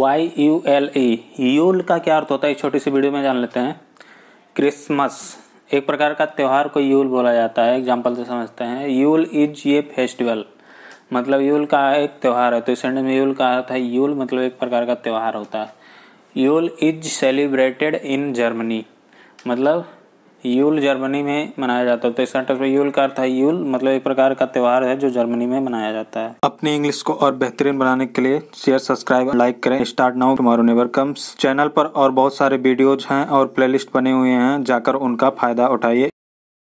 Y U L E Yule का क्या अर्थ होता है एक छोटी सी वीडियो में जान लेते हैं क्रिसमस एक प्रकार का त्यौहार को यूल बोला जाता है एग्जाम्पल से समझते हैं यूल इज ये फेस्टिवल मतलब यूल का एक त्यौहार है तो इस में यूल का अर्थ है यूल मतलब एक प्रकार का त्यौहार होता है Yule is celebrated in Germany मतलब यूल जर्मनी में मनाया जाता है तो इसका आंसर मतलब यूल का अर्थ है यूल मतलब एक प्रकार का त्यौहार है जो जर्मनी में मनाया जाता है अपने इंग्लिश को और बेहतरीन बनाने के लिए शेयर सब्सक्राइब लाइक करें start now tomorrow never comes channel पर और बहुत सारे वीडियोज हैं और प्लेलिस्ट बने हुए हैं जाकर उनका फायदा उठाइए